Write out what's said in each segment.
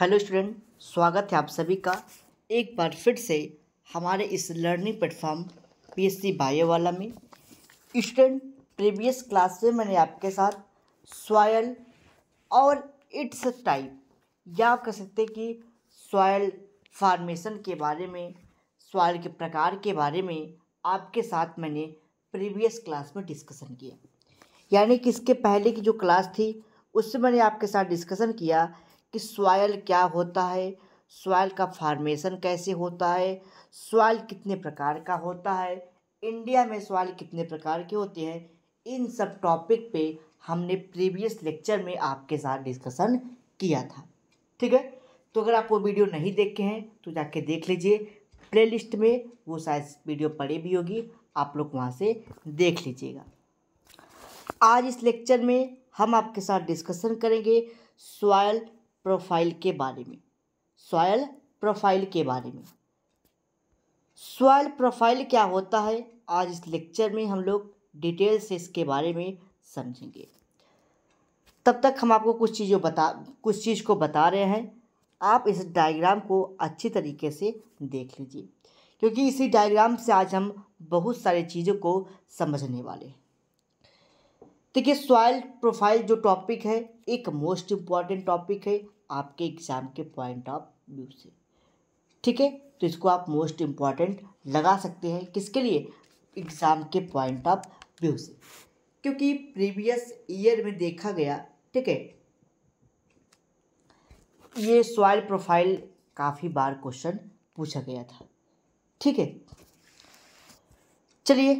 hello student स्वागत है आप सभी का एक बार फिर से हमारे इस लर्निंग प्लेटफॉर्म पीएससी बायो वाला में स्टूडेंट प्रीवियस क्लास में मैंने आपके साथ सॉयल और इट्स टाइप या आप कह सकते कि सॉयल फार्मेशन के बारे में सॉयल के प्रकार के बारे में आपके साथ मैंने प्रीवियस क्लास में डिस्कशन किया यानी कि इसके पहले की जो क्लास थी उससे मैंने आपके साथ डिस्कशन किया कि सॉयल क्या होता है सॉयल का फार्मेशन कैसे होता है सॉयल कितने प्रकार का होता है इंडिया में सॉयल कितने प्रकार के होते हैं इन सब टॉपिक पे हमने प्रीवियस लेक्चर में आपके साथ डिस्कशन किया था ठीक है तो अगर आप वो वीडियो नहीं देखे हैं तो जाके देख लीजिए प्लेलिस्ट में वो शायद वीडियो पड़ी भी होगी आप लोग वहाँ से देख लीजिएगा आज इस लेक्चर में हम आपके साथ डिस्कशन करेंगे सॉयल प्रोफाइल के बारे में सॉयल प्रोफाइल के बारे में सॉयल प्रोफाइल क्या होता है आज इस लेक्चर में हम लोग डिटेल से इसके बारे में समझेंगे तब तक हम आपको कुछ चीज़ों बता कुछ चीज़ को बता रहे हैं आप इस डायग्राम को अच्छी तरीके से देख लीजिए क्योंकि इसी डायग्राम से आज हम बहुत सारी चीज़ों को समझने वाले हैं देखिए सॉयल प्रोफाइल जो टॉपिक है एक मोस्ट इम्पॉर्टेंट टॉपिक है आपके एग्ज़ाम के पॉइंट ऑफ व्यू से ठीक है तो इसको आप मोस्ट इम्पॉर्टेंट लगा सकते हैं किसके लिए एग्ज़ाम के पॉइंट ऑफ व्यू से क्योंकि प्रीवियस ईयर में देखा गया ठीक है ये सॉइल प्रोफाइल काफ़ी बार क्वेश्चन पूछा गया था ठीक है चलिए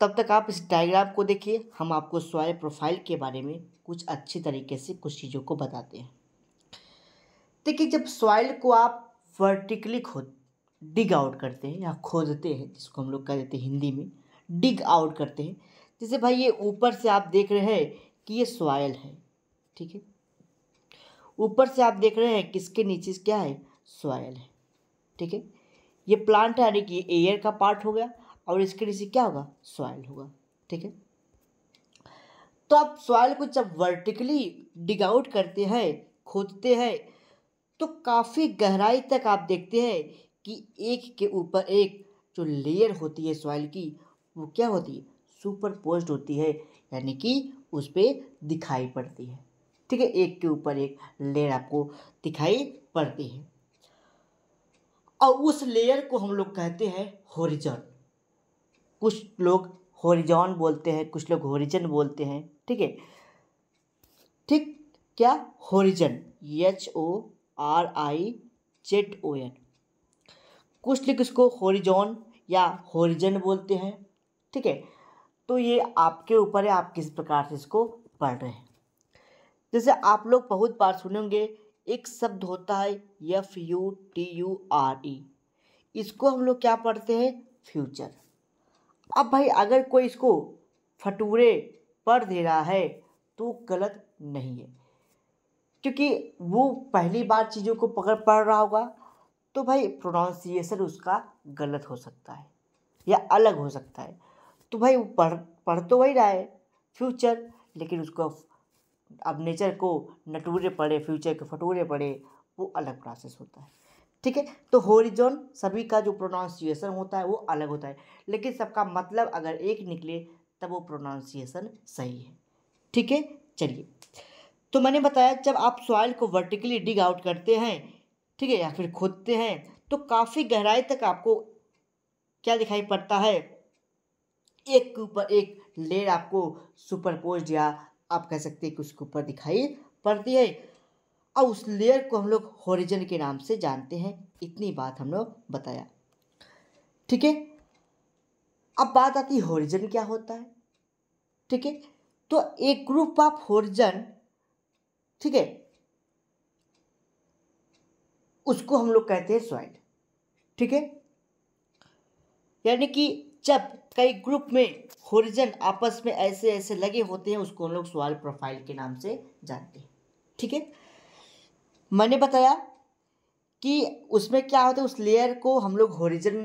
तब तक आप इस डायग्राम को देखिए हम आपको सॉइल प्रोफाइल के बारे में कुछ अच्छी तरीके से कुछ चीज़ों को बताते हैं देखिए जब सॉइल को आप वर्टिकली खोद डिग आउट करते हैं या खोदते हैं जिसको हम लोग कह देते हैं हिंदी में डिग आउट करते हैं जैसे भाई ये ऊपर से आप देख रहे हैं कि ये सॉइल है ठीक है ऊपर से आप देख रहे हैं किसके नीचे क्या है सॉइल है ठीक है ये प्लांट यानी कि एयर का पार्ट हो गया और इसके नीचे क्या होगा सॉइल होगा ठीक है तो आप सॉयल को जब वर्टिकली डिग आउट करते हैं खोदते हैं तो काफ़ी गहराई तक आप देखते हैं कि एक के ऊपर एक जो लेयर होती है सॉइल की वो क्या होती है सुपर पोस्ट होती है यानी कि उस पर दिखाई पड़ती है ठीक है एक के ऊपर एक लेयर आपको दिखाई पड़ती है और उस लेयर को हम लोग कहते हैं होरिजॉन कुछ लोग होरिजॉन बोलते हैं कुछ लोग होरिजन बोलते हैं ठीक है ठीक क्या horizon H O R I Z O N कुछ लोग इसको होरिजोन या होरिजन बोलते हैं ठीक है तो ये आपके ऊपर है आप किस प्रकार से इसको पढ़ रहे हैं जैसे आप लोग बहुत बार सुनेंगे एक शब्द होता है F U T U R E इसको हम लोग क्या पढ़ते हैं फ्यूचर अब भाई अगर कोई इसको फटूरे पढ़ दे रहा है तो गलत नहीं है क्योंकि वो पहली बार चीज़ों को पकड़ पढ़ रहा होगा तो भाई प्रोनाउंसिएशन उसका गलत हो सकता है या अलग हो सकता है तो भाई वो पढ़ पढ़ तो वही रहा है फ्यूचर लेकिन उसको अब नेचर को नटूरे पड़े फ्यूचर के फटूरे पड़े वो अलग प्रोसेस होता है ठीक है तो होरिजोन सभी का जो प्रोनाउंसिएशन होता है वो अलग होता है लेकिन सबका मतलब अगर एक निकले तब वो प्रोनाउंसिएशन सही है ठीक है चलिए तो मैंने बताया जब आप सॉइल को वर्टिकली डिग आउट करते हैं ठीक है या फिर खोदते हैं तो काफ़ी गहराई तक आपको क्या दिखाई पड़ता है एक के ऊपर एक लेयर आपको सुपरपोज या आप कह सकते हैं कि उसके ऊपर दिखाई पड़ती है और उस लेयर को हम लोग होरिजन के नाम से जानते हैं इतनी बात हम लोग बताया ठीक है अब बात आती है होरिजन क्या होता है ठीक है तो एक ग्रुप ऑफ होरिजन ठीक है उसको हम लोग कहते हैं सॉइल ठीक है यानी कि जब कई ग्रुप में होरिजन आपस में ऐसे ऐसे लगे होते हैं उसको हम लोग सॉइल प्रोफाइल के नाम से जानते हैं ठीक है मैंने बताया कि उसमें क्या होता है उस लेयर को हम लोग होरिजन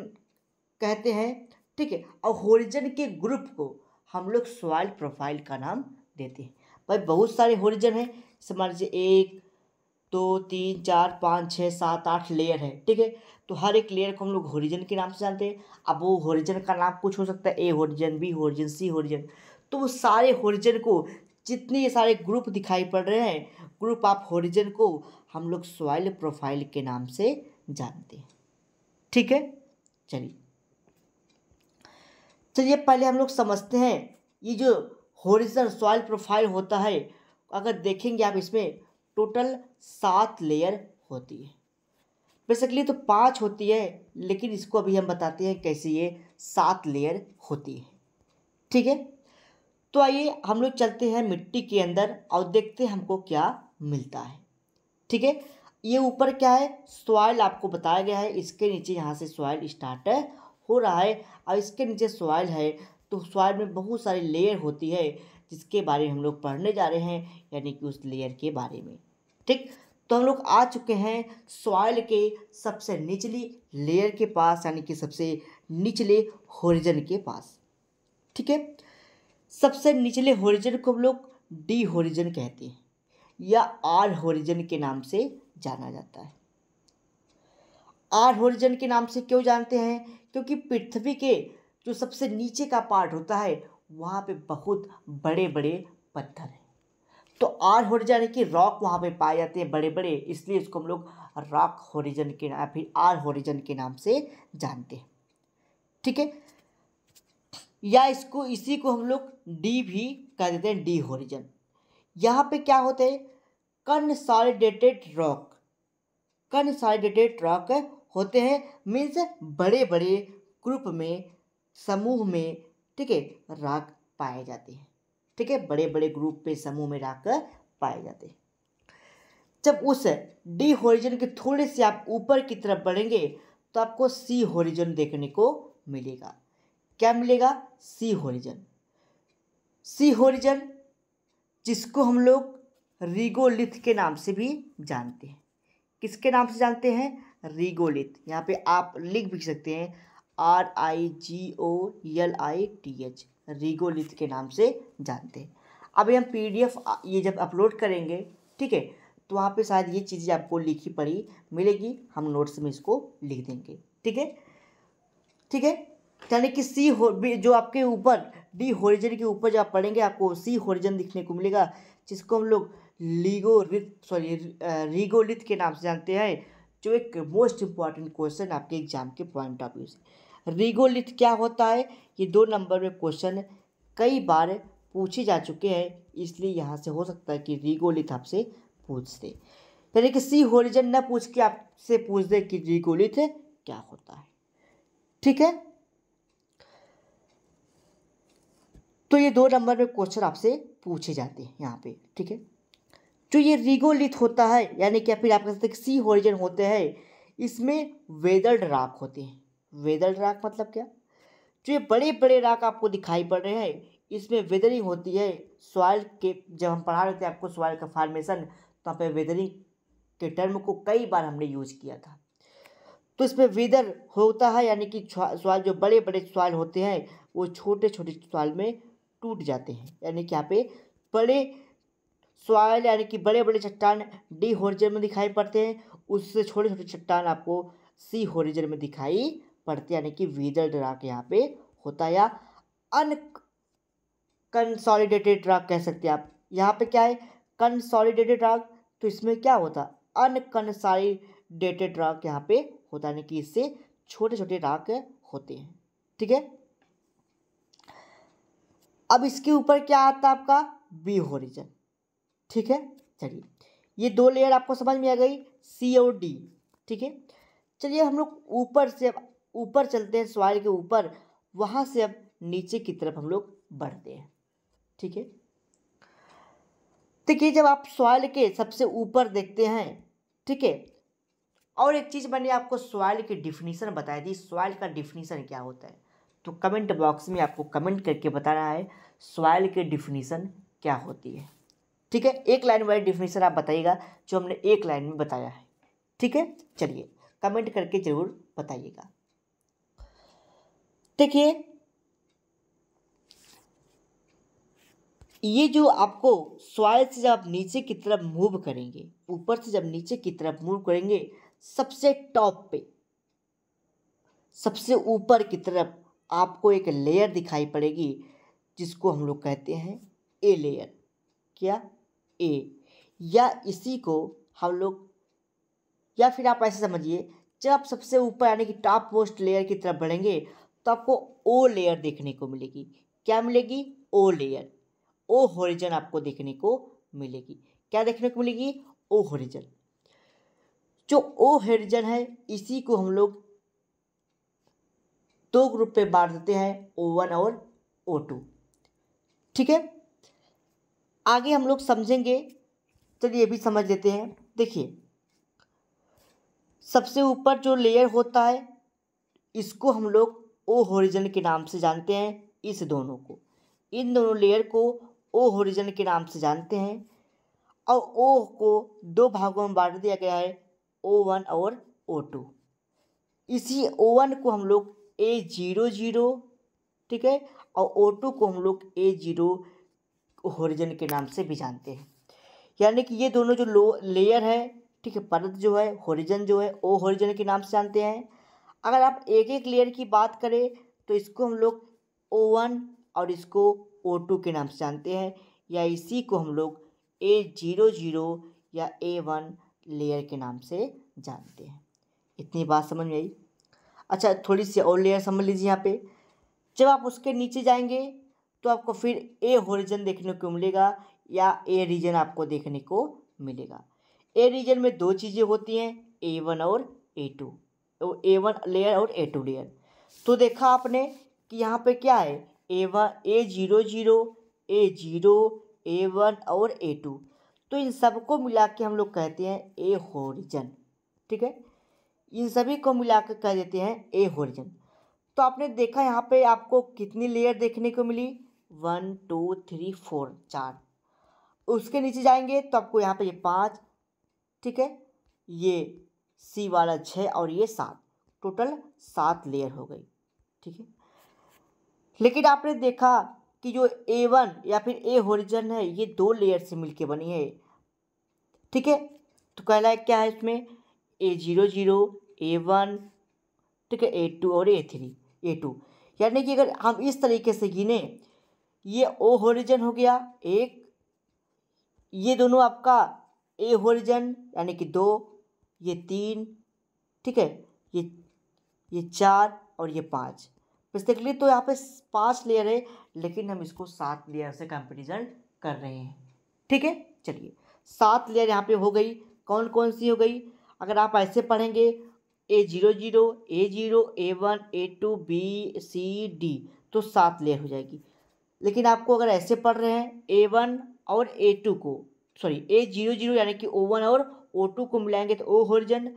कहते हैं ठीक है और होरिजन के ग्रुप को हम लोग सॉइल प्रोफाइल का नाम देते हैं भाई बहुत सारे होरिजन हैं जैसे मान लीजिए एक दो तीन चार पाँच छः सात आठ लेयर है ठीक है तो हर एक लेयर को हम लोग होरिजन के नाम से जानते हैं अब वो होरिजन का नाम कुछ हो सकता है A horizon B horizon C horizon तो वो सारे होरिजन को जितने ये सारे ग्रुप दिखाई पड़ रहे हैं ग्रुप ऑफ होरिजन को हम लोग सॉइल प्रोफाइल के नाम से जानते हैं ठीक है चलिए चलिए पहले हम लोग समझते हैं ये जो होरिजन सॉइल प्रोफाइल होता है अगर देखेंगे आप इसमें टोटल सात लेयर होती है बेसिकली तो पाँच होती है लेकिन इसको अभी हम बताते हैं कैसे ये सात लेयर होती है ठीक है तो आइए हम लोग चलते हैं मिट्टी के अंदर और देखते हैं हमको क्या मिलता है ठीक है ये ऊपर क्या है सॉइल आपको बताया गया है इसके नीचे यहाँ से सॉइल स्टार्ट हो रहा है और इसके नीचे सॉइल है तो सॉइल में बहुत सारी लेयर होती है जिसके बारे में हम लोग पढ़ने जा रहे हैं यानी कि उस लेयर के बारे में ठीक तो हम लोग आ चुके हैं सॉइल के सबसे निचली लेयर के पास यानी कि सबसे निचले होरिजन के पास ठीक है सबसे निचले होरिजन को हम लोग डी होरिजन कहते हैं या आर होरिजन के नाम से जाना जाता है आर होरिजन के नाम से क्यों जानते हैं क्योंकि पृथ्वी के जो सबसे नीचे का पार्ट होता है वहाँ पे बहुत बड़े बड़े पत्थर हैं तो आर होरिजन है कि रॉक वहाँ पे पाए जाते हैं बड़े बड़े इसलिए इसको हम लोग रॉक होरिजन के नाम फिर आर होरिजन के नाम से जानते हैं ठीक है या इसको इसी को हम लोग डी भी कह देते हैं डी होरिजन यहाँ पे क्या होते हैं कंसॉलिडेटेड रॉक कंसॉलिडेटेड रॉक होते हैं मीन्स बड़े बड़े ग्रुप में समूह में ठीक है राग पाए जाते हैं ठीक है बड़े बड़े ग्रुप पे समूह में राग पाए जाते हैं जब उस डी होरिजन के थोड़े से आप ऊपर की तरफ बढ़ेंगे तो आपको सी होरिजन देखने को मिलेगा क्या मिलेगा सी होरिजन सी होरिजन जिसको हम लोग रिगोलिथ के नाम से भी जानते हैं किसके नाम से जानते हैं रिगोलिथ यहाँ पे आप लिख भी सकते हैं R I G O L I T H regolith के नाम से जानते हैं अभी हम पी डी एफ ये जब अपलोड करेंगे ठीक है तो वहाँ पे शायद ये चीज़ें आपको लिखी पड़ी मिलेगी हम नोट्स में इसको लिख देंगे ठीक है ठीक है यानी कि सी हो जो आपके ऊपर डी होरिजन के ऊपर जो आप पढ़ेंगे आपको सी होरिजन दिखने को मिलेगा जिसको हम लोग लीगोरिथ सॉरी रिगोलिथ के नाम से जानते हैं जो एक मोस्ट इम्पॉर्टेंट क्वेश्चन आपके एग्जाम के पॉइंट ऑफ व्यू से रिगोलिथ क्या होता है ये दो नंबर में क्वेश्चन कई बार पूछे जा चुके हैं इसलिए यहाँ से हो सकता है कि रिगोलिथ आपसे पूछ दे यानी कि सी होरिजन न पूछ के आपसे पूछ दे कि रिगोलिथ क्या होता है ठीक है तो ये दो नंबर में क्वेश्चन आपसे पूछे जाते हैं यहाँ पे ठीक है जो ये रिगोलिथ होता है यानी कि फिर आप कह सकते हैं सी होरिजन होते हैं इसमें वेदर्ड रॉक होते हैं वेदर राख मतलब क्या जो तो ये बड़े बड़े राख आपको दिखाई पड़ रहे हैं इसमें वेदरिंग होती है सॉइल के जब हम पढ़ा रहे थे आपको सॉइल का फार्मेशन तो पे वेदरिंग के टर्म को कई बार हमने यूज किया था तो इसमें वेदर होता है यानी कि सॉइल जो बड़े बड़े सॉइल होते हैं वो छोटे छोटे सॉइल में टूट जाते हैं यानी कि यहाँ पे बड़े सॉइल यानी कि बड़े बड़े चट्टान डी होरिजन में दिखाई पड़ते हैं उससे छोटे छोटे चट्टान आपको सी होरिजन में दिखाई पड़ते यानी कि वीजल ड्राक यहाँ पे होता है या अनकन्सॉलिडेटेड ड्राक कह सकते हैं आप यहाँ पे क्या है कंसॉलिडेटेड ड्राक तो इसमें क्या होता अनकन्सॉलिडेटेड ड्राक यहाँ पे होता है यानी कि इससे छोटे छोटे राक होते हैं ठीक है अब इसके ऊपर क्या आता है आपका बी होरिजन ठीक है चलिए ये दो लेयर आपको समझ में आ गई सी और डी ठीक है चलिए हम लोग ऊपर से ऊपर चलते हैं सॉइल के ऊपर वहाँ से अब नीचे की तरफ हम लोग बढ़ते हैं ठीक है देखिए जब आप सॉइल के सबसे ऊपर देखते हैं ठीक है और एक चीज़ मैंने आपको सॉइल की डिफिनीसन बताई थी सॉइल का डिफिनीसन क्या होता है तो कमेंट बॉक्स में आपको कमेंट करके बताना है सॉइल की डिफिनीसन क्या होती है ठीक है एक लाइन वाली डिफिनीसन आप बताइएगा जो हमने एक लाइन में बताया है ठीक है चलिए कमेंट करके ज़रूर बताइएगा देखिए ये जो आपको सॉयल से जब आप नीचे की तरफ मूव करेंगे ऊपर से जब नीचे की तरफ मूव करेंगे सबसे टॉप पे सबसे ऊपर की तरफ आपको एक लेयर दिखाई पड़ेगी जिसको हम लोग कहते हैं ए लेयर क्या ए या इसी को हम लोग या फिर आप ऐसे समझिए जब आप सबसे ऊपर यानी कि टॉप मोस्ट लेयर की तरफ बढ़ेंगे तो आपको ओ लेयर देखने को मिलेगी क्या मिलेगी ओ लेयर ओ होरिजन आपको देखने को मिलेगी क्या देखने को मिलेगी ओ होरिजन जो ओ होरिजन है इसी को हम लोग दो ग्रुप पे बांट देते हैं ओ वन और ओ टू ठीक है आगे हम लोग समझेंगे चलिए ये भी समझ लेते हैं देखिए सबसे ऊपर जो लेयर होता है इसको हम लोग ओ होरिजन के नाम से जानते हैं इस दोनों को इन दोनों लेयर को ओ होरिजन के नाम से जानते हैं और ओ को दो भागों में बांट दिया गया है ओ वन और ओ टू इसी ओ वन को हम लोग ए जीरो जीरो ठीक है और ओ टू को हम लोग ए जीरो होरिजन के नाम से भी जानते हैं यानी कि ये दोनों जो लो लेयर है ठीक है परत जो है होरिजन जो है ओ होरिजन के नाम से जानते हैं अगर आप एक एक लेयर की बात करें तो इसको हम लोग ओ वन और इसको ओ टू के नाम से जानते हैं या इसी को हम लोग ए जीरो जीरो या ए वन लेयर के नाम से जानते हैं इतनी बात समझ में आई अच्छा थोड़ी सी और लेयर समझ लीजिए यहाँ पे जब आप उसके नीचे जाएंगे तो आपको फिर ए होरिजन देखने को मिलेगा या ए रीजन आपको देखने को मिलेगा ए रीजन में दो चीज़ें होती हैं ए वन और ए टू तो ए वन लेयर और ए टू लेयर तो देखा आपने कि यहाँ पे क्या है A one A zero zero A zero A one और ए टू तो इन सबको मिला के हम लोग कहते हैं ए होरिजन ठीक है इन सभी को मिला के कह देते हैं ए होरिजन तो आपने देखा यहाँ पे आपको कितनी लेयर देखने को मिली वन टू थ्री फोर चार उसके नीचे जाएंगे तो आपको यहाँ पे ये पाँच ठीक है ये सी वाला छः और ये सात टोटल सात लेयर हो गई ठीक है लेकिन आपने देखा कि जो ए वन या फिर ए होरिजन है ये दो लेयर से मिलके बनी है ठीक है तो कहला क्या है इसमें A zero zero A one ठीक है ए टू और ए थ्री ए टू यानी कि अगर हम इस तरीके से गिने ये ओ होरिजन हो गया एक ये दोनों आपका ए होरिजन यानी कि दो ये तीन ठीक है ये ये चार और ये पाँच बेसिकली तो यहाँ पे पाँच लेयर है लेकिन हम इसको सात लेयर से कंपेरिजन कर रहे हैं ठीक है चलिए सात लेयर यहाँ पे हो गई कौन कौन सी हो गई अगर आप ऐसे पढ़ेंगे A zero zero A zero A one A two B C D तो सात लेयर हो जाएगी लेकिन आपको अगर ऐसे पढ़ रहे हैं ए वन और ए टू को सॉरी ए जीरो जीरो यानी कि ओ वन और ओ टू को मिलाएंगे तो O horizon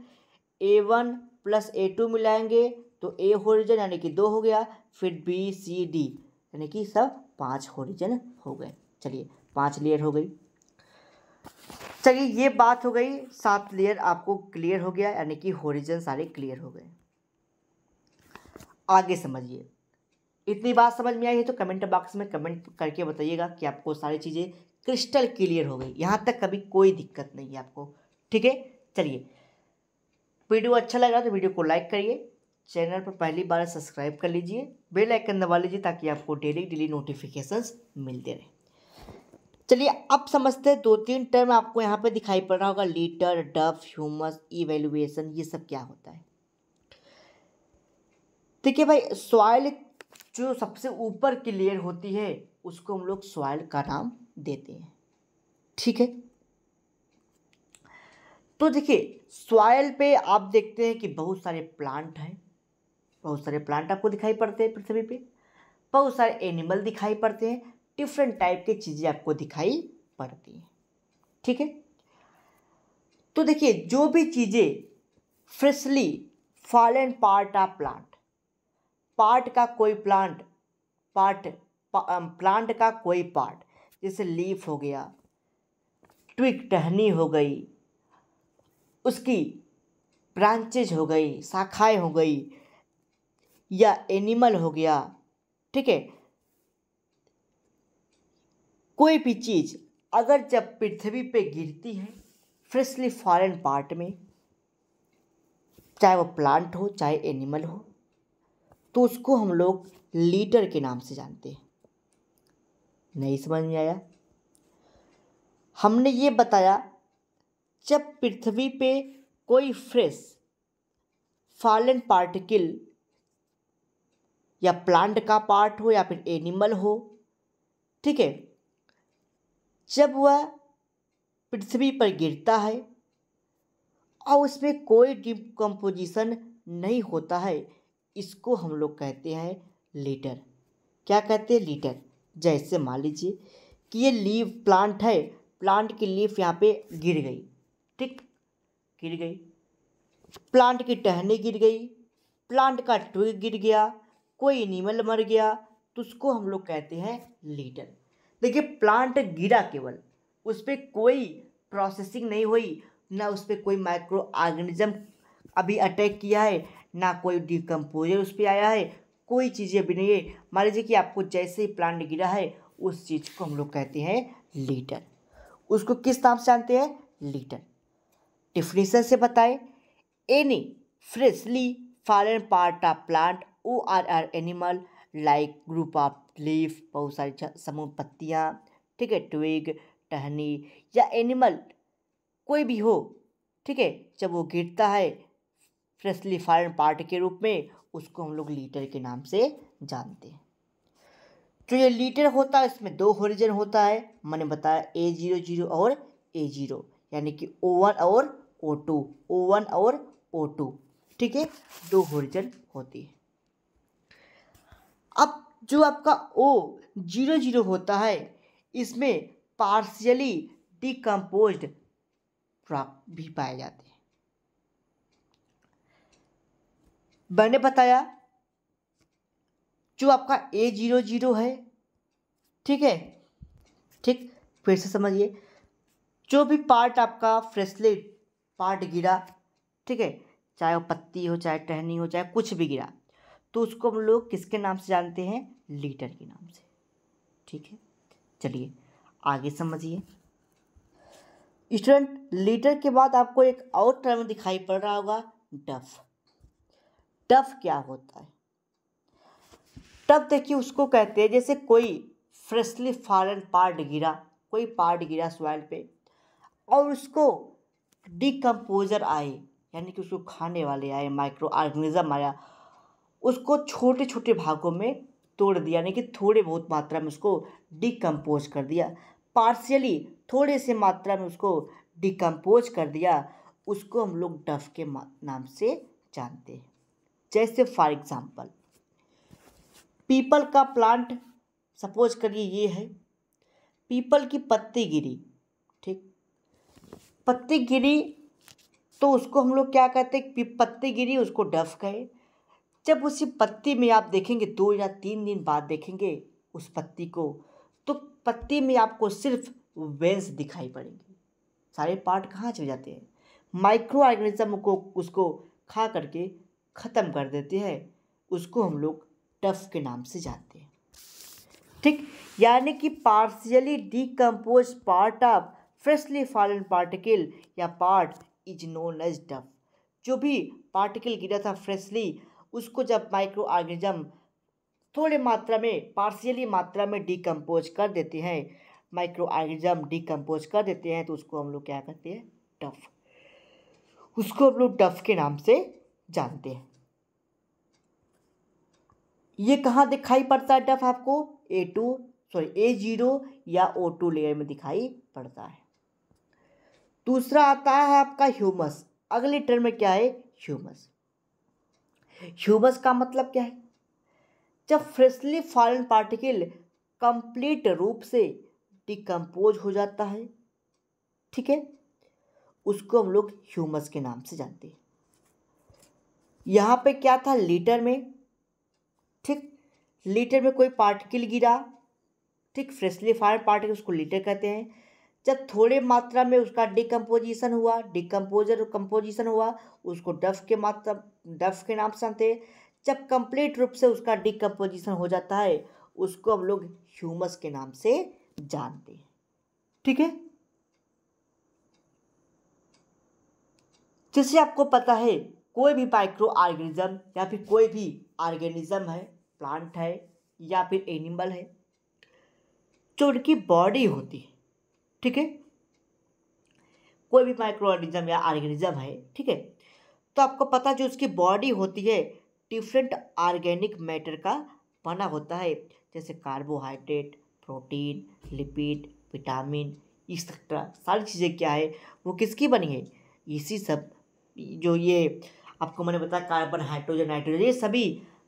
A one plus A two मिलाएंगे तो ए होरिजन यानी कि दो हो गया फिर बी सी डी यानी कि सब पांच होरिजन हो गए चलिए पांच लेयर हो गई चलिए ये बात हो गई सात लेयर आपको क्लियर हो गया यानी कि होरिजन सारे क्लियर हो गए आगे समझिए इतनी बात समझ में आई है तो कमेंट बॉक्स में कमेंट करके बताइएगा कि आपको सारी चीज़ें क्रिस्टल क्लियर हो गई यहाँ तक कभी कोई दिक्कत नहीं है आपको ठीक है चलिए वीडियो अच्छा लगा तो वीडियो को लाइक करिए चैनल पर पहली बार सब्सक्राइब कर लीजिए बेल आइकन दबा लीजिए ताकि आपको डेली डेली नोटिफिकेशंस मिलते रहे चलिए अब समझते हैं दो तीन टर्म आपको यहाँ पर दिखाई पड़ रहा होगा लीटर डफ ह्यूमस इवेल्युएसन ये सब क्या होता है ठीक है भाई सॉइल जो सबसे ऊपर की लेयर होती है उसको हम लोग सॉइल का नाम देते हैं ठीक है तो देखिए सॉयल पे आप देखते हैं कि बहुत सारे प्लांट हैं बहुत सारे प्लांट आपको दिखाई पड़ते हैं पृथ्वी पे बहुत सारे एनिमल दिखाई पड़ते हैं डिफरेंट टाइप की चीज़ें आपको दिखाई पड़ती हैं ठीक है तो देखिए जो भी चीज़ें freshly fallen part of plant part का कोई प्लांट पार्ट प्लांट का कोई पार्ट जैसे लीफ हो गया ट्विक टहनी हो गई उसकी ब्रांचेज हो गई शाखाएं हो गई या एनिमल हो गया ठीक है कोई भी चीज़ अगर जब पृथ्वी पे गिरती है फ्रेशली फॉरेन पार्ट में चाहे वो प्लांट हो चाहे एनिमल हो तो उसको हम लोग लीटर के नाम से जानते हैं नहीं समझ में आया हमने ये बताया जब पृथ्वी पे कोई फ्रेश फॉलन पार्टिकल या प्लांट का पार्ट हो या फिर एनिमल हो ठीक है जब वह पृथ्वी पर गिरता है और उसमें कोई डिकम्पोजिशन नहीं होता है इसको हम लोग कहते हैं लीटर क्या कहते हैं लीटर जैसे मान लीजिए कि ये लीव प्लांट है प्लांट की लीफ यहाँ पे गिर गई ठीक गिर गई प्लांट की टहनी गिर गई प्लांट का ट्विग गिर गया कोई एनिमल मर गया तो उसको हम लोग कहते हैं लीडर देखिए प्लांट गिरा केवल उस पर कोई प्रोसेसिंग नहीं हुई ना उस पर कोई माइक्रो ऑर्गेनिज्म अभी अटैक किया है ना कोई डिकम्पोजर उस पर आया है कोई चीज़ें अभी नहीं है मान लीजिए कि आपको जैसे ही प्लांट गिरा है उस चीज़ को हम लोग कहते हैं लीटर उसको किस नाम से जानते हैं लीटर डिफिनेशन से बताएं any freshly fallen part of plant O R R animal like group of leaf बहुत सारी समूह पत्तियाँ ठीक है ट्विग टहनी या एनिमल कोई भी हो ठीक है जब वो गिरता है फ्रेशली फॉरन पार्ट के रूप में उसको हम लोग लीटर के नाम से जानते हैं जो ये लीटर होता है इसमें दो होरिजन होता है मैंने बताया ए जीरो जीरो और ए जीरो यानी कि ओ वन और ओ टू ओ वन और ओ टू ठीक है दो होरिजन होती है अब जो आपका ओ जीरो जीरो होता है इसमें पार्शियली डिकम्पोज रॉक भी पाए जाते हैं मैंने बताया जो आपका ए जीरो जीरो है ठीक है ठीक फिर से समझिए जो भी पार्ट आपका फ्रेशलेट पार्ट गिरा ठीक है चाहे वो पत्ती हो चाहे टहनी हो चाहे कुछ भी गिरा तो उसको हम लोग किसके नाम से जानते हैं लीटर के नाम से ठीक है चलिए आगे समझिए स्टूडेंट लीटर के बाद आपको एक और टर्म दिखाई पड़ रहा होगा डफ डफ क्या होता है टफ देखिए उसको कहते हैं जैसे कोई फ्रेशली फॉरन पार्ट गिरा कोई पार्ट गिरा सॉइल पे और उसको डिकम्पोजर आए यानी कि उसको खाने वाले आए माइक्रो ऑर्गेनिज़म आया उसको छोटे छोटे भागों में तोड़ दिया यानी कि थोड़े बहुत मात्रा में उसको डिकम्पोज कर दिया पार्शियली थोड़े से मात्रा में उसको डिकम्पोज कर दिया उसको हम लोग डफ के नाम से जानते हैं जैसे फॉर एग्ज़ाम्पल पीपल का प्लांट सपोज करिए ये है पीपल की पत्ती गिरी पत्ती गिरी तो उसको हम लोग क्या कहते हैं पत्ती गिरी उसको डफ गए जब उसी पत्ती में आप देखेंगे दो या तीन दिन बाद देखेंगे उस पत्ती को तो पत्ती में आपको सिर्फ वेंस दिखाई पड़ेंगे सारे पार्ट कहाँ चले जाते हैं माइक्रो ऑर्गेनिज्म को उसको खा करके ख़त्म कर देते हैं उसको हम लोग टफ के नाम से जानते हैं ठीक यानी कि partially decompose part of freshly fallen particle या part is known as duff जो भी पार्टिकल गिरा था फ्रेशली उसको जब माइक्रो ऑर्गेनिज्म थोड़े मात्रा में पार्शियली मात्रा में डिकम्पोज कर देते हैं माइक्रो ऑर्गेनिज्म डिकम्पोज कर देते हैं तो उसको हम लोग क्या करते हैं डफ उसको हम लोग डफ के नाम से जानते हैं ये कहाँ दिखाई पड़ता है डफ आपको A two sorry A zero या ओ टू लेयर में दिखाई पड़ता है दूसरा आता है आपका ह्यूमस अगले टर्म में क्या है ह्यूमस ह्यूमस का मतलब क्या है जब फ्रेशली फॉरन पार्टिकल कंप्लीट रूप से डिकम्पोज हो जाता है ठीक है उसको हम लोग ह्यूमस के नाम से जानते हैं यहाँ पे क्या था लीटर में ठीक लीटर में कोई पार्टिकल गिरा ठीक फ्रेशली फायर पार्टिकल उसको लीटर कहते हैं जब थोड़े मात्रा में उसका डिकम्पोजिशन हुआ डिकम्पोजर कंपोजिशन हुआ उसको डफ के मात्रा डफ के नाम से जानते जब कंप्लीट रूप से उसका डिकम्पोजिशन हो जाता है उसको हम लोग ह्यूमस के नाम से जानते हैं ठीक है जैसे आपको पता है कोई भी माइक्रो ऑर्गेनिज्म या फिर कोई भी ऑर्गेनिज्म है प्लांट है या फिर एनिमल है जो उनकी बॉडी होती है ठीक है कोई भी माइक्रो ऑर्गेनिज्म या ऑर्गेनिज्म है ठीक है तो आपको पता जो उसकी बॉडी होती है डिफरेंट ऑर्गेनिक मैटर का बना होता है जैसे carbohydrate protein lipid vitamin etcetera सारी चीज़ें क्या है वो किसकी बनी है इसी सब जो ये आपको मैंने बताया कार्बन हाइड्रोजन नाइट्रोजन ये सभी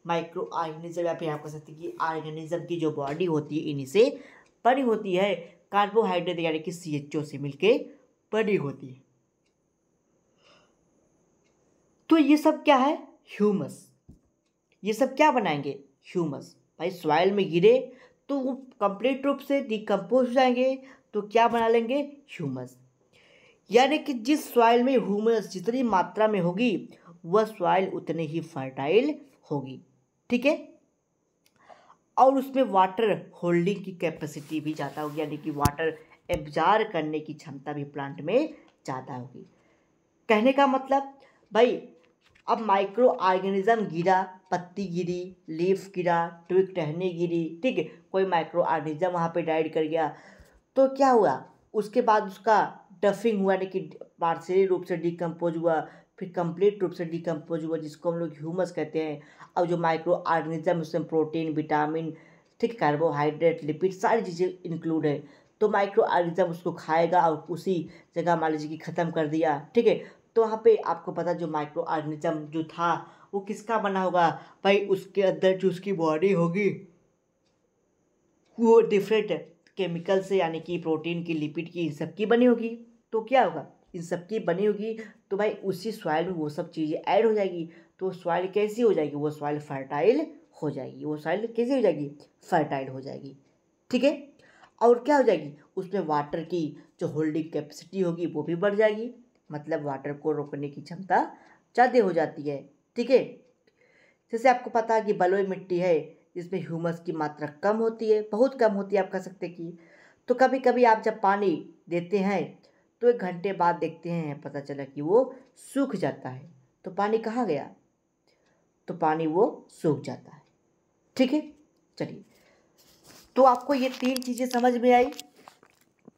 माइक्रो ऑर्गेनिज्म या फिर आप कह सकते हैं कि ऑर्गेनिज्म की जो बॉडी होती है इन्हीं से बनी होती है कार्बोहाइड्रेट यानी कि सी एच ओ से मिलकर बनी होती है तो ये सब क्या है ह्यूमस ये सब क्या बनाएंगे ह्यूमस भाई सॉइल में गिरे तो वो कंप्लीट रूप से डिकम्पोज हो जाएंगे तो क्या बना लेंगे ह्यूमस यानी कि जिस सॉइल में ह्यूमस जितनी मात्रा में होगी वह सॉइल उतनी ही फर्टाइल होगी ठीक है और उसमें वाटर होल्डिंग की कैपेसिटी भी ज़्यादा होगी यानी कि वाटर एब्जार करने की क्षमता भी प्लांट में ज़्यादा होगी कहने का मतलब भाई अब माइक्रो ऑर्गेनिज्म गिरा पत्ती गिरी लीफ गिरा ट्विक टहनी गिरी ठीक है कोई माइक्रो ऑर्गेनिज्म वहाँ पे डाइड कर गया तो क्या हुआ उसके बाद उसका डफिंग हुआ यानी कि पार्शली रूप से डिकम्पोज हुआ फिर कंप्लीट रूप से डिकम्पोज हुआ जिसको हम लोग ह्यूमस कहते हैं अब जो माइक्रो ऑर्गेनिज्म उसमें प्रोटीन विटामिन ठीक कार्बोहाइड्रेट लिपिड सारी चीज़ें इंक्लूड है तो माइक्रो ऑर्गेनिज्म उसको खाएगा और उसी जगह मान लीजिए कि ख़त्म कर दिया ठीक है तो वहाँ पे आपको पता जो माइक्रो ऑर्गेनिज्म जो था वो किसका बना होगा भाई उसके अंदर जो उसकी बॉडी होगी वो डिफरेंट केमिकल से यानी कि प्रोटीन की लिपिड की इन सब की बनी होगी तो क्या होगा इन सब की बनी होगी तो भाई उसी सॉइल में वो सब चीज़ें ऐड हो जाएगी तो सॉइल कैसी हो जाएगी वो सॉइल फर्टाइल हो जाएगी वो सॉइल कैसी हो जाएगी फर्टाइल हो जाएगी ठीक है और क्या हो जाएगी उसमें वाटर की जो होल्डिंग कैपेसिटी होगी वो भी बढ़ जाएगी मतलब वाटर को रोकने की क्षमता ज़्यादा हो जाती है ठीक है जैसे आपको पता है कि बलोई मिट्टी है जिसमें ह्यूमस की मात्रा कम होती है बहुत कम होती है आप कह सकते कि तो कभी कभी आप जब पानी देते हैं तो एक घंटे बाद देखते हैं पता चला कि वो सूख जाता है तो पानी कहाँ गया तो पानी वो सूख जाता है ठीक है चलिए तो आपको ये तीन चीज़ें समझ में आई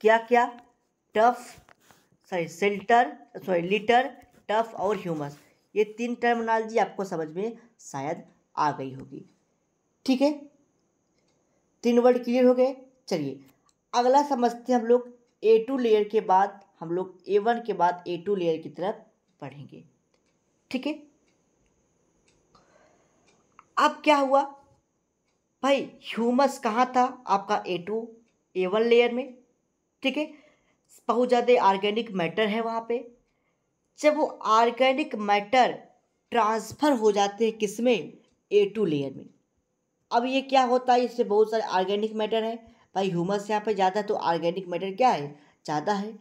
क्या क्या टफ सॉरी सेल्टर सॉरी लीटर टफ और ह्यूमस ये तीन टर्मिनोलॉजी आपको समझ में शायद आ गई होगी ठीक है तीन वर्ड क्लियर हो गए चलिए अगला समझते हैं हम लोग ए टू लेयर के बाद हम लोग ए वन के बाद ए टू लेयर की तरफ पढ़ेंगे ठीक है अब क्या हुआ भाई ह्यूमस कहाँ था आपका A two A one layer में ठीक है बहुत ज़्यादा ऑर्गेनिक मैटर है वहाँ पे जब वो ऑर्गेनिक मैटर ट्रांसफ़र हो जाते हैं किस में ए टू लेयर में अब ये क्या होता है इससे बहुत सारे ऑर्गेनिक मैटर है भाई ह्यूमस यहाँ पे ज़्यादा तो ऑर्गेनिक मैटर क्या है ज़्यादा है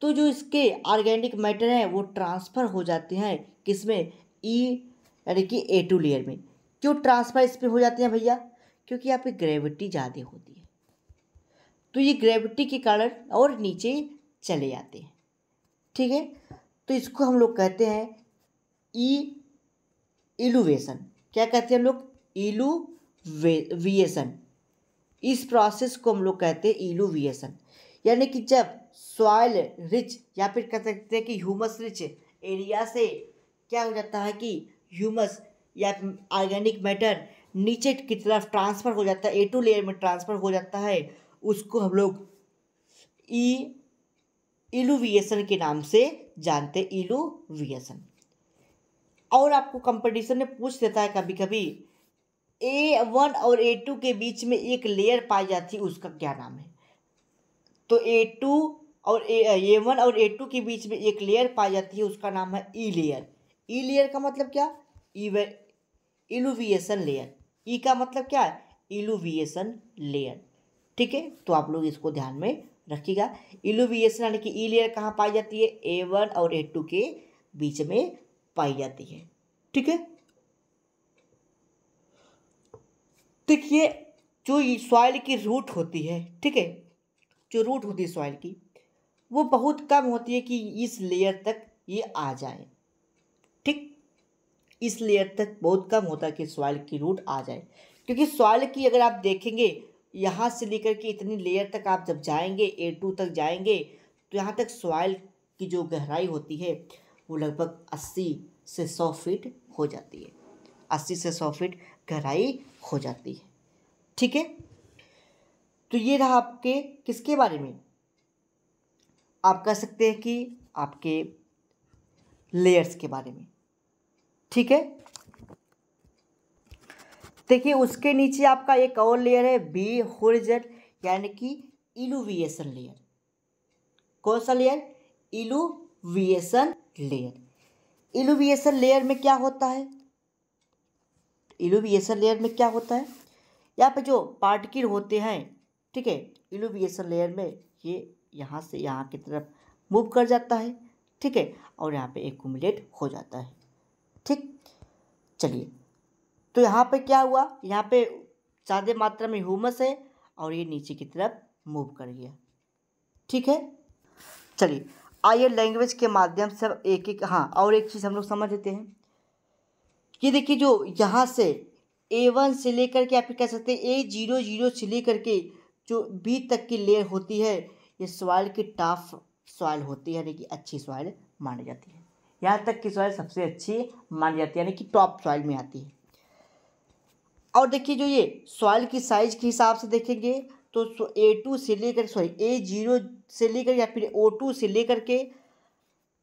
तो जो इसके ऑर्गेनिक मैटर हैं वो ट्रांसफ़र हो जाते हैं किस में ई e, यानी कि ए टू लेयर में क्यों ट्रांसफ़र इस पर हो जाते हैं भैया क्योंकि यहाँ पे ग्रेविटी ज़्यादा होती है तो ये ग्रेविटी के कारण और नीचे चले जाते हैं ठीक है तो इसको हम लोग कहते हैं ई e, इलुवेशन क्या कहते हैं हम लोग इलुविएशन इस प्रोसेस को हम लोग कहते हैं इलुविएशन यानी कि जब सॉयल रिच या फिर कह सकते हैं कि ह्यूमस रिच एरिया से क्या हो जाता है कि ह्यूमस या ऑर्गेनिक मैटर नीचे की तरफ ट्रांसफ़र हो जाता है ए टू लेयर में ट्रांसफ़र हो जाता है उसको हम लोग ई e, इलुविएसन के नाम से जानते इलुविएसन और आपको कंपटीशन में पूछ देता है कभी कभी ए वन और ए टू के बीच में एक लेयर पाई जाती है उसका क्या नाम है तो ए टू और ए वन और ए टू के बीच में एक लेयर पाई जाती है उसका नाम है ई लेयर ई लेयर का मतलब क्या इलुविएसन लेयर ई का मतलब क्या है इलुविएसन लेयर ठीक है तो आप लोग इसको ध्यान में रखिएगा इलुविएसन यानी कि ई e लेयर कहाँ पाई जाती है ए वन और ए टू के बीच में पाई जाती है ठीक है देखिए जो सॉइल की रूट होती है ठीक है जो रूट होती है सॉइल की वो बहुत कम होती है कि इस लेयर तक ये आ जाए ठीक इस लेयर तक बहुत कम होता है कि सॉइल की रूट आ जाए क्योंकि सॉइल की अगर आप देखेंगे यहाँ से लेकर के इतनी लेयर तक आप जब जाएंगे ए टू तक जाएंगे तो यहाँ तक सॉइल की जो गहराई होती है वो लगभग अस्सी से सौ फीट हो जाती है अस्सी से सौ फीट गहराई हो जाती है ठीक है तो ये रहा आपके किसके बारे में आप कह सकते हैं कि आपके लेयर्स के बारे में ठीक है देखिए उसके नीचे आपका एक और लेयर है बी होरिजन यानी कि इलुविएशन लेयर कौन सा layer illuviation layer illuviation layer में क्या होता है इलुविएशन लेयर में क्या होता है यहाँ पे जो पार्टिकल होते हैं ठीक है इलुविएशन लेयर में ये यहाँ से यहाँ की तरफ मूव कर जाता है ठीक है और यहाँ पे एकट हो जाता है ठीक चलिए तो यहाँ पे क्या हुआ यहाँ पे ज़्यादा मात्रा में ह्यूमस है और ये नीचे की तरफ मूव कर गया ठीक है चलिए आइए लैंग्वेज के माध्यम से एक एक हाँ और एक चीज़ हम लोग समझ लेते हैं ये देखिए जो यहाँ से ए वन से लेकर के आप कह सकते हैं ए जीरो जीरो से लेकर के जो बी तक की लेयर होती है ये सॉइल की टाफ सॉइल होती है यानी कि अच्छी सॉइल मानी जाती है यहाँ तक की सॉइल सबसे अच्छी मानी जाती है यानी कि टॉप सॉइल में आती है और देखिए जो ये सॉइल की साइज के हिसाब से देखेंगे तो ए टू से लेकर सॉरी ए जीरो से लेकर या फिर ओ टू से लेकर के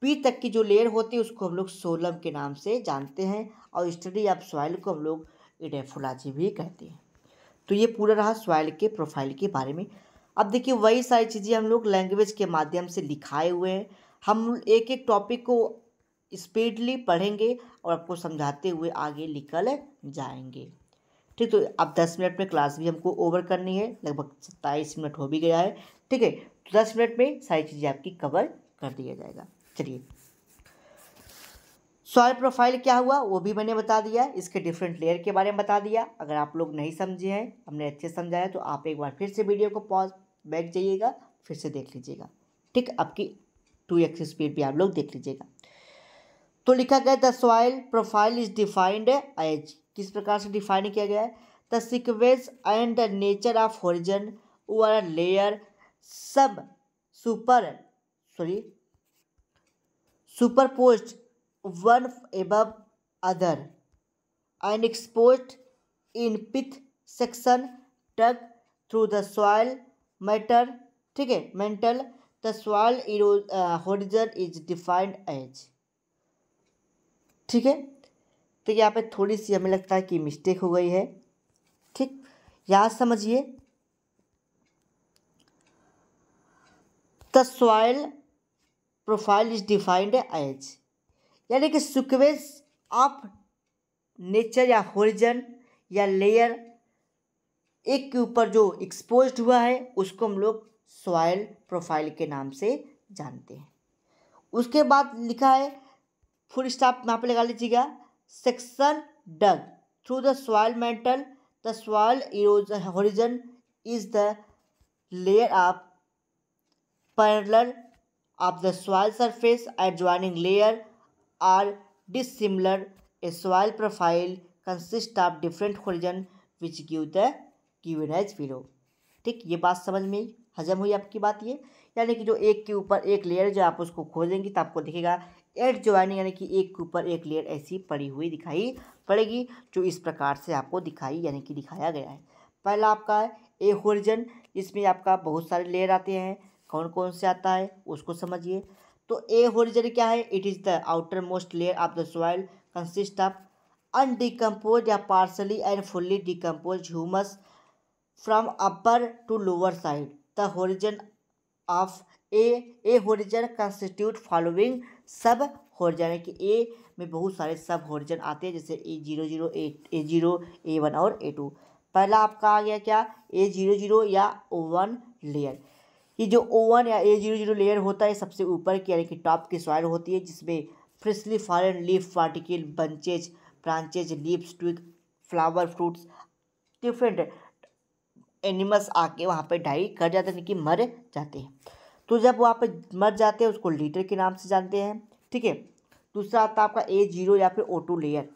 पी तक की जो लेयर होती है उसको हम लोग सोलम के नाम से जानते हैं और स्टडी ऑफ सॉइल को हम लोग इडेफोलॉजी भी कहते हैं तो ये पूरा रहा सॉइल के प्रोफाइल के बारे में अब देखिए वही सारी चीज़ें हम लोग लैंग्वेज के माध्यम से लिखाए हुए हैं हम एक एक टॉपिक को स्पीडली पढ़ेंगे और आपको समझाते हुए आगे निकल जाएंगे ठीक तो अब दस मिनट में क्लास भी हमको ओवर करनी है लगभग सत्ताईस मिनट हो भी गया है ठीक है तो दस मिनट में सारी चीज़ें आपकी कवर कर दिया जाएगा चलिए सॉयल प्रोफाइल क्या हुआ वो भी मैंने बता दिया इसके डिफरेंट लेयर के बारे में बता दिया अगर आप लोग नहीं समझे हैं हमने अच्छे समझाया तो आप एक बार फिर से वीडियो को पॉज बैक जाइएगा फिर से देख लीजिएगा ठीक आपकी टू एक्स स्पीड भी आप लोग देख लीजिएगा तो लिखा गया the soil profile is defined as किस प्रकार से डिफाइन किया गया है the sequence and the nature of horizon or layer sub super sorry superposed one above other and expose in pit section dug through the soil matter ठीक है mantle the soil horizon is defined as ठीक है तो यहाँ पे थोड़ी सी हमें लगता है कि मिस्टेक हो गई है ठीक याद समझिए the soil profile is defined as यानी कि सिक्वेंस ऑफ नेचर या होरिजन या लेयर एक के ऊपर जो एक्सपोज हुआ है उसको हम लोग सॉयल प्रोफाइल के नाम से जानते हैं उसके बाद लिखा है फुल स्टाफ यहाँ पे लगा लीजिएगा section dug through the soil mantle the soil इरोज horizon is the layer of parallel of the soil surface adjoining layer are dissimilar a soil profile consist of different horizon which give the क्यूबिनाइज फिरो ठीक ये बात समझ में हजम हुई आपकी बात ये यानी कि जो एक के ऊपर एक लेयर जो आप उसको खोजेंगे तो आपको दिखेगा एड ज्वाइनिंग यानी कि एक के ऊपर एक लेयर ऐसी पड़ी हुई दिखाई पड़ेगी जो इस प्रकार से आपको दिखाई यानी कि दिखाया गया है पहला आपका है ए होरिजन इसमें आपका बहुत सारे लेयर आते हैं कौन कौन से आता है उसको समझिए तो ए होरिजन क्या है it is the outer most layer of the soil consist of undecompose या partially and fully decompose humus from upper to lower side the horizon of A A horizon constitute following sub horizon है कि ए में बहुत सारे सब horizon आते हैं जैसे A zero zero A zero A one और ए टू पहला आपका आ गया क्या ए जीरो जीरो या ओ वन लेयर ये जो ओ वन या ए जीरो जीरो लेयर होता है सबसे ऊपर की यानी कि टॉप की सॉइल होती है जिसमें freshly fallen leaf particle bunches branches leaves twig flower fruits different animals आके वहाँ पे डाई कर जाते हैं कि मर जाते हैं तो जब वहाँ पे मर जाते हैं उसको लीटर के नाम से जानते हैं ठीक है दूसरा आता है आपका ए जीरो या फिर ओ टू लेयर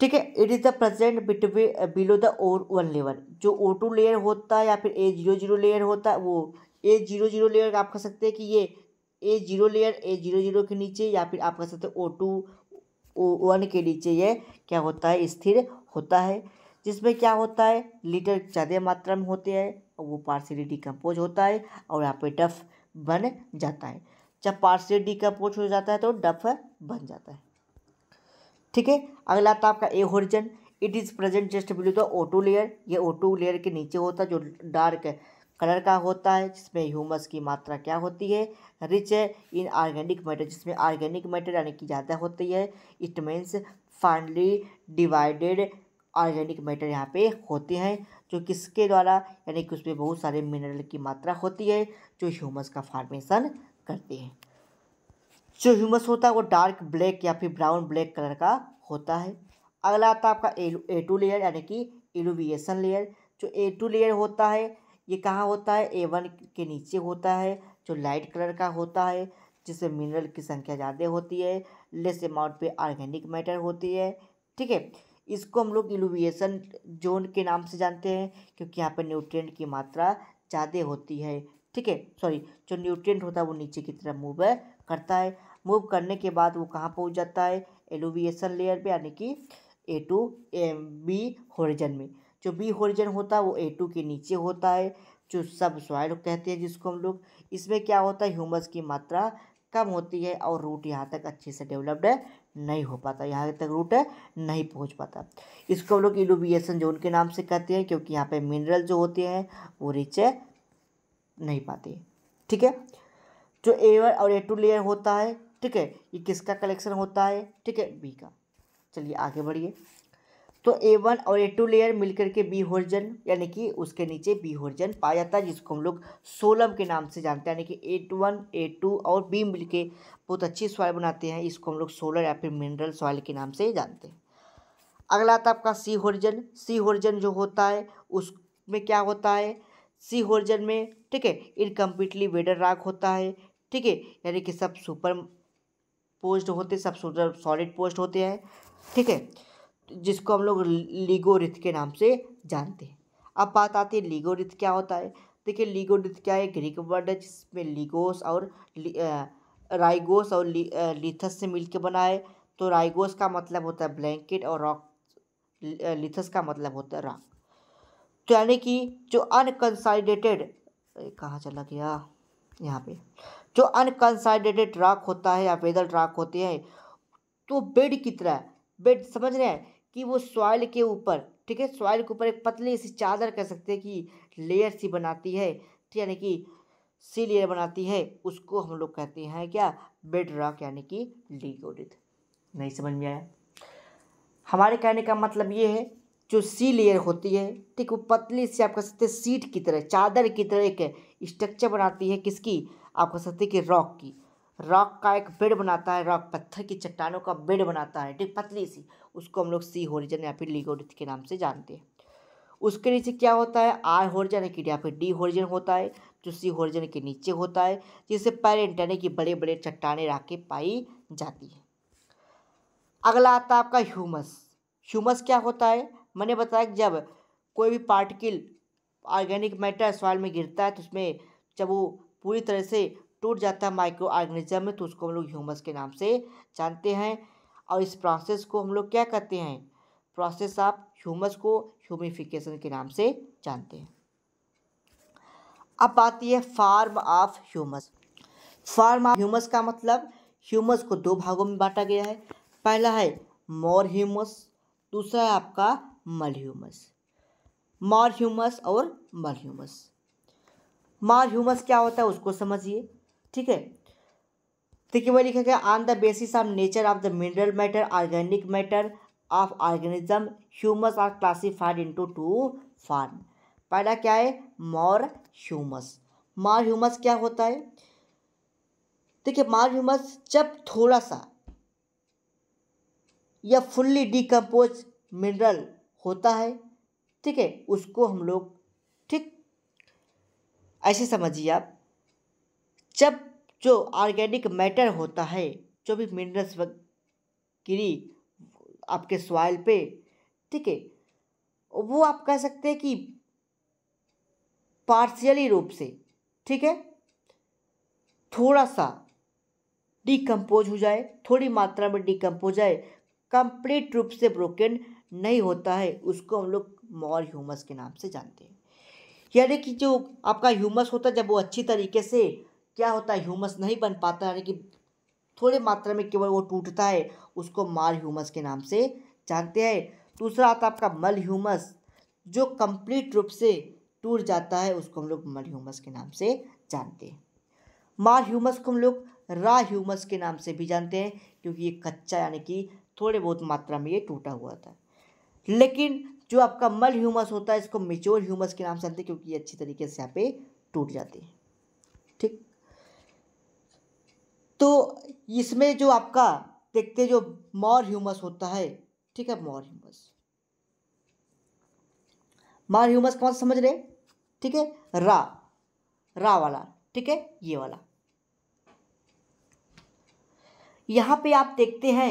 ठीक है it is the present between below the O one level जो ओ टू लेयर होता है या फिर ए जीरो जीरो लेयर होता है वो ए जीरो जीरो लेयर आप कह सकते हैं कि ये A zero layer A zero zero के नीचे या फिर आप कह सकते हैं ओ टू वन के नीचे ये क्या होता है स्थिर होता है जिसमें क्या होता है लीटर ज़्यादा मात्रा में होते हैं और वो पार्सली डिकम्पोज होता है और यहाँ पे डफ बन जाता है जब पार्सली डिकम्पोज हो जाता है तो डफ बन जाता है ठीक है अगला था आपका A horizon it is present just below the O two layer ये ओटू लेयर के नीचे होता है जो डार्क कलर का होता है जिसमें ह्यूमस की मात्रा क्या होती है रिच है इन ऑर्गेनिक मैटर जिसमें ऑर्गेनिक मैटर यानी कि ज़्यादा होती है it means finely divided organic matter यहाँ पे होते हैं जो किसके द्वारा यानी कि उसमें बहुत सारे मिनरल की मात्रा होती है जो ह्यूमस का फार्मेशन करते हैं जो ह्यूमस होता है वो डार्क ब्लैक या फिर ब्राउन ब्लैक कलर का होता है अगला आता है आपका ए टू लेयर यानी कि एलुविएसन लेयर जो ए टू लेयर होता है ये कहाँ होता है ए वन के नीचे होता है जो लाइट कलर का होता है जिसमें मिनरल की संख्या ज़्यादा होती है लेस अमाउंट पे ऑर्गेनिक मैटर होती है ठीक है इसको हम लोग इलुविएशन जोन के नाम से जानते हैं क्योंकि यहाँ पर न्यूट्रेंट की मात्रा ज़्यादा होती है ठीक है सॉरी जो न्यूट्रेंट होता है वो नीचे की तरफ मूव करता है मूव करने के बाद वो कहाँ पहुँच जाता है एलुविएशन लेयर पे यानी कि A two M B horizon में जो बी होरिजन होता है वो ए टू के नीचे होता है जो सब सॉइल कहते हैं जिसको हम लोग इसमें क्या होता है ह्यूमस की मात्रा कम होती है और रूट यहाँ तक अच्छे से डेवलप्ड नहीं हो पाता यहाँ तक रूट नहीं पहुँच पाता इसको हम लोग एलुबिएसन जोन के नाम से कहते हैं क्योंकि यहाँ पे मिनरल जो होते हैं वो रिच नहीं पाते ठीक है जो ए वन और ए टू लेयर होता है ठीक है ये किसका कलेक्शन होता है ठीक है बी का चलिए आगे बढ़िए तो ए वन और ए टू लेयर मिलकर के बी होर्जन यानी कि उसके नीचे बी होर्जन पाया जाता है जिसको हम लोग सोलम के नाम से जानते हैं यानी कि टू वन ए टू और बी मिल के बहुत अच्छी सॉइल बनाते हैं इसको हम लोग सोलर या फिर मिनरल सॉइल के नाम से जानते हैं अगला आता है आपका सी होर्जन सी होर्जन जो होता है उसमें क्या होता है सी होर्जन में ठीक है इनकम्प्लीटली वेडर राग होता है ठीक है यानी कि सब सुपर पोस्ट होते सब सुपर सॉलिड पोस्ट होते हैं ठीक है जिसको हम लोग लीगोरिथ के नाम से जानते हैं अब बात आती है लीगोरिथ क्या होता है देखिए लीगोरिथ क्या है ग्रीक वर्ड है जिसमें लीगोस और ली, राइगोस और ली, लिथस से मिल बना है तो राइगोस का मतलब होता है ब्लैंकेट और रॉक लिथस का मतलब होता है रॉक तो यानी कि जो अनकंसाइडेटेड कहाँ चला गया यहाँ पे जो अनकंसाइडेटेड रॉक होता है या वेदल रॉक होते हैं तो बेड की तरह बेड समझ रहे हैं कि वो सॉइल के ऊपर ठीक है सॉइल के ऊपर एक पतली सी चादर कह सकते हैं कि लेयर सी बनाती है यानी कि सी लेयर बनाती है उसको हम लोग कहते हैं क्या बेड रॉक यानी कि डीकोडित नहीं समझ में आया हमारे कहने का मतलब ये है जो सी लेयर होती है ठीक वो पतली सी आप कह सकते हैं सीट की तरह चादर की तरह एक स्ट्रक्चर बनाती है किसकी आप कह सकते हैं कि रॉक की रॉक का एक बेड बनाता है रॉक पत्थर की चट्टानों का बेड बनाता है ठीक पतली सी उसको हम लोग सी होरिजन या फिर लिगोडिथ के नाम से जानते हैं उसके नीचे क्या होता है आई होरिजन एक या फिर डी होरिजन होता है जो सी होरिजन के नीचे होता है जिसे पैरेंट यानी कि बड़े बड़े चट्टाने राके पाई जाती है अगला आता है आपका ह्यूमस ह्यूमस क्या होता है मैंने बताया कि जब कोई भी पार्टिकल ऑर्गेनिक मैटर सॉइल में गिरता है तो उसमें जब वो पूरी तरह से टूट जाता है माइक्रो ऑर्गेनिज्म में तो उसको हम लोग ह्यूमस के नाम से जानते हैं और इस प्रोसेस को हम लोग क्या कहते हैं प्रोसेस ऑफ ह्यूमस को ह्यूमिफिकेशन के नाम से जानते हैं अब बात यह form of humus form of humus का मतलब ह्यूमस को दो भागों में बांटा गया है पहला है मोर ह्यूमस दूसरा है आपका मल ह्यूमस मार ह्यूमस और मल ह्यूमस मार ह्यूमस क्या होता है उसको समझिए ठीक है देखिए वह लिखा गया on the basis of nature of the mineral matter organic matter of organism humus are classified into two form पहला क्या है मॉर ह्यूमस मॉर ह्यूमस क्या होता है देखिए मॉर ह्यूमस जब थोड़ा सा या फुल्ली डिकम्पोज मिनरल होता है ठीक है उसको हम लोग ठीक ऐसे समझिए आप जब जो ऑर्गेनिक मैटर होता है जो भी मिनरल्स गिरी आपके सॉइल पे ठीक है वो आप कह सकते हैं कि पार्शियली रूप से ठीक है थोड़ा सा डिकम्पोज हो जाए थोड़ी मात्रा में डिकम्पोज जाए कंप्लीट रूप से ब्रोकन नहीं होता है उसको हम लोग मॉर ह्यूमस के नाम से जानते हैं यानी कि जो आपका ह्यूमस होता है जब वो अच्छी तरीके से क्या होता है ह्यूमस नहीं बन पाता यानी कि थोड़े मात्रा में केवल वो टूटता है उसको मार ह्यूमस के नाम से जानते हैं दूसरा आता है आपका मल ह्यूमस जो कंप्लीट रूप से टूट जाता है उसको हम लोग मल ह्यूमस के नाम से जानते हैं मार ह्यूमस को हम लोग रा ह्यूमस के नाम से भी जानते हैं क्योंकि ये कच्चा यानी कि थोड़े बहुत मात्रा में ये टूटा हुआ था लेकिन जो आपका मल ह्यूमस होता है इसको मिचोर ह्यूमस के नाम से जानते हैं क्योंकि ये अच्छी तरीके से यहाँ पे टूट जाते हैं ठीक तो इसमें जो आपका देखते जो मॉर ह्यूमस होता है ठीक है मॉर ह्यूमस मॉर ह्यूमस कौन सा समझ रहे ठीक है रा रा वाला ठीक है ये वाला यहां पे आप देखते हैं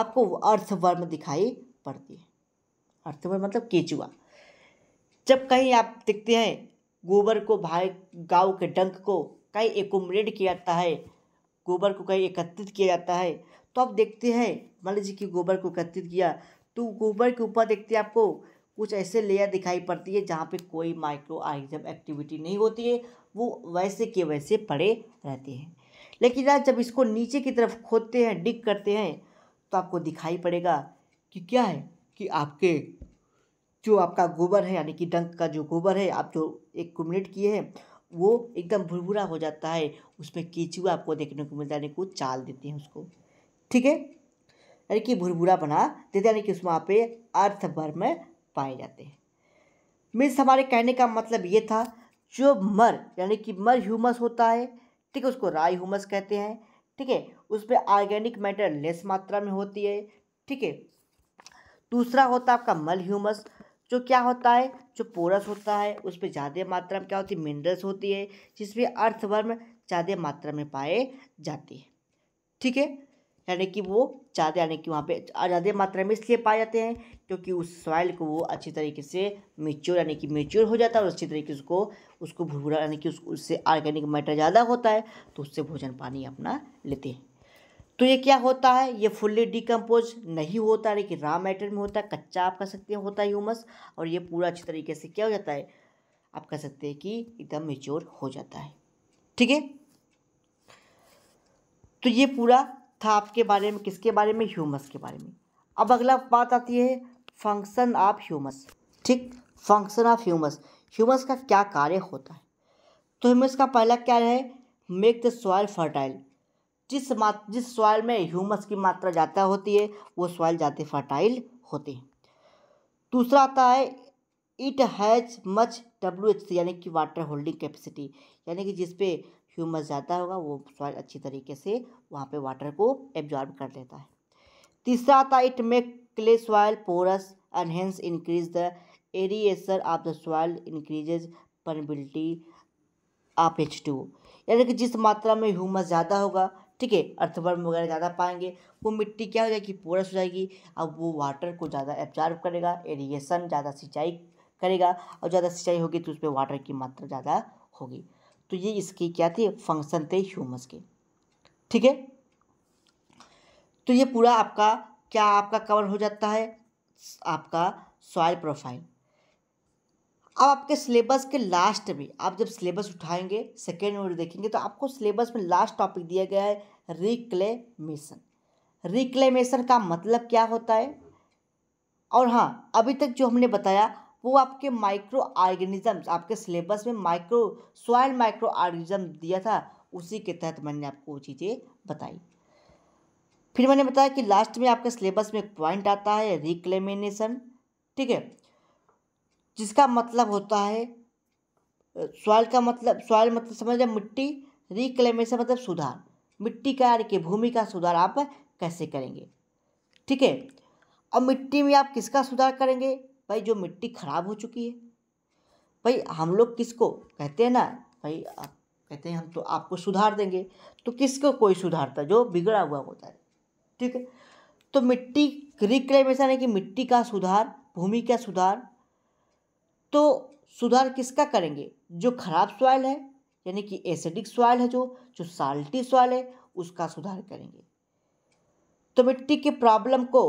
आपको अर्थवर्म दिखाई पड़ती है अर्थवर्म मतलब केचुआ जब कहीं आप देखते हैं गोबर को भाई गाँव के डंक को कहीं एकोमरेट किया जाता है गोबर को कहीं एकत्रित किया जाता है तो आप देखते हैं मान लीजिए कि गोबर को एकत्रित किया तो गोबर के ऊपर देखते हैं आपको कुछ ऐसे लेयर दिखाई पड़ती है जहाँ पे कोई माइक्रो ऑर्गेनिज्म एक्टिविटी नहीं होती है वो वैसे के वैसे पड़े रहते हैं लेकिन आज जब इसको नीचे की तरफ खोदते हैं डिग करते हैं तो आपको दिखाई पड़ेगा कि क्या है कि आपके जो आपका गोबर है यानी कि डंक का जो गोबर है आप जो एक कुमिनेट किए हैं वो एकदम भुरभुरा हो जाता है उसमें केचुआ आपको देखने को मिलता है यानी कि चाल देते हैं उसको ठीक है यानी कि भुरभुरा बना देते यानी कि वहाँ पे अर्थ भर में पाए जाते हैं मीन्स हमारे कहने का मतलब ये था जो मर यानी कि मर ह्यूमस होता है ठीक है उसको राय ह्यूमस कहते हैं ठीक है उसमें ऑर्गेनिक मैटर लेस मात्रा में होती है ठीक है दूसरा होता है आपका मल ह्यूमस जो क्या होता है जो पोरस होता है उसमें ज़्यादा मात्रा में क्या होती है मिनरल्स होती है जिसमें अर्थवर्म ज़्यादा मात्रा में पाए जाते हैं ठीक है यानी कि वो ज़्यादा यानी कि वहाँ पे ज़्यादा मात्रा में इसलिए पाए जाते हैं क्योंकि उस सॉइल को वो अच्छी तरीके से मेच्योर यानी कि मेच्योर हो जाता है और अच्छी तरीके से उसको उसको भूरा यानी कि उस, उससे ऑर्गेनिक मैटर ज़्यादा होता है तो उससे भोजन पानी अपना लेते हैं तो ये क्या होता है ये फुल्ली डिकम्पोज नहीं होता लेकिन रॉ मैटर में होता है कच्चा आप कह सकते हैं होता है ह्यूमस और ये पूरा अच्छी तरीके से क्या हो जाता है आप कह सकते हैं कि एकदम मेच्योर हो जाता है ठीक है तो ये पूरा था आपके बारे में किसके बारे में ह्यूमस के बारे में अब अगला बात आती है फंक्शन ऑफ ह्यूमस ठीक फंक्शन ऑफ ह्यूमस ह्यूमस का क्या कार्य होता है तो ह्यूमस का पहला क्या है मेक द सॉयल फर्टाइल जिस मा जिस सॉइल में ह्यूमस की मात्रा ज़्यादा होती है वो सॉइल ज़्यादा फर्टाइल होते हैं दूसरा आता है it has much W H C यानी कि वाटर होल्डिंग कैपेसिटी यानी कि जिस पे ह्यूमस ज़्यादा होगा वो सॉइल अच्छी तरीके से वहाँ पे वाटर को एब्जॉर्ब कर लेता है तीसरा आता है it make clay soil porous enhance increase the aeration of the soil increases permeability of H two यानी कि जिस मात्रा में ह्यूमस ज़्यादा होगा ठीक है अर्थवर्म वगैरह ज़्यादा पाएंगे वो मिट्टी क्या हो जाएगी पोरस हो जाएगी अब वो वाटर को ज़्यादा एब्जॉर्व करेगा एरिएशन ज़्यादा सिंचाई करेगा और ज़्यादा सिंचाई होगी तो उसमें वाटर की मात्रा ज़्यादा होगी तो ये इसकी क्या थी फंक्शन थे ह्यूमस के ठीक है तो ये पूरा आपका क्या आपका कवर हो जाता है आपका सॉयल प्रोफाइल अब आपके सिलेबस के लास्ट में आप जब सिलेबस उठाएंगे सेकेंड वीडियो देखेंगे तो आपको सिलेबस में लास्ट टॉपिक दिया गया है रिक्लेमेशन रिक्लेमेशन का मतलब क्या होता है और हाँ अभी तक जो हमने बताया वो आपके माइक्रो ऑर्गेनिजम्स आपके सिलेबस में माइक्रो सॉयल माइक्रो ऑर्गेनिज्म दिया था उसी के तहत मैंने आपको वो चीज़ें बताई फिर मैंने बताया कि लास्ट में आपके सिलेबस में एक पॉइंट आता है रिक्लेमेनेशन ठीक है जिसका मतलब होता है सॉइल का मतलब सॉइल मतलब समझ जाए मिट्टी रिक्लेमेशन मतलब सुधार मिट्टी का यानी कि भूमि का सुधार आप कैसे करेंगे ठीक है अब मिट्टी में आप किसका सुधार करेंगे भाई जो मिट्टी खराब हो चुकी है भाई हम लोग किसको कहते हैं ना भाई आप कहते हैं हम तो आपको सुधार देंगे तो किसको कोई सुधारता जो बिगड़ा हुआ होता है ठीक है तो मिट्टी रिक्लेमेशन है कि मिट्टी का सुधार भूमि का सुधार तो सुधार किसका करेंगे जो खराब सॉइल है यानी कि एसिडिक सॉइल है जो जो साल्टी सॉइल है उसका सुधार करेंगे तो मिट्टी के प्रॉब्लम को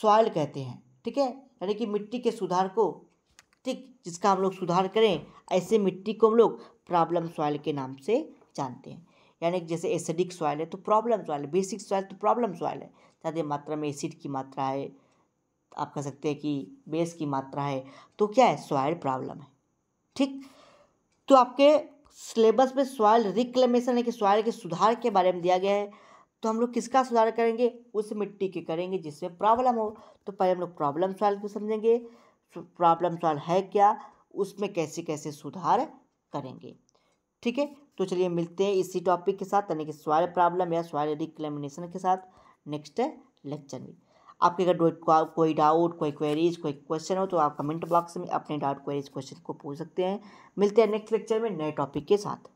सॉइल कहते हैं ठीक है यानी कि मिट्टी के सुधार को ठीक जिसका हम लोग सुधार करें ऐसे मिट्टी को हम लोग प्रॉब्लम सॉइल के नाम से जानते हैं यानी कि जैसे एसिडिक सॉइल है तो प्रॉब्लम सॉइल है बेसिक सॉइल तो प्रॉब्लम सॉइल है ज़्यादा मात्रा में एसिड की मात्रा है आप कह सकते हैं कि बेस की मात्रा है तो क्या है सॉयल प्रॉब्लम है ठीक तो आपके सिलेबस में सॉयल रिक्लेमेशन है कि सॉयल के सुधार के बारे में दिया गया है तो हम लोग किसका सुधार करेंगे उस मिट्टी के करेंगे जिसमें प्रॉब्लम हो तो पहले हम लोग प्रॉब्लम सॉल्व को समझेंगे तो प्रॉब्लम सॉल्व है क्या उसमें कैसे कैसे सुधार करेंगे ठीक है तो चलिए मिलते हैं इसी टॉपिक के साथ यानी कि सॉयल प्रॉब्लम या सॉयल रिक्लेमिनेशन के साथ नेक्स्ट लेक्चर में आपके अगर कोई डाउट कोई क्वेरीज कोई क्वेश्चन हो तो आप कमेंट बॉक्स में अपने डाउट क्वेरीज क्वेश्चन को पूछ सकते हैं मिलते हैं नेक्स्ट लेक्चर में नए टॉपिक के साथ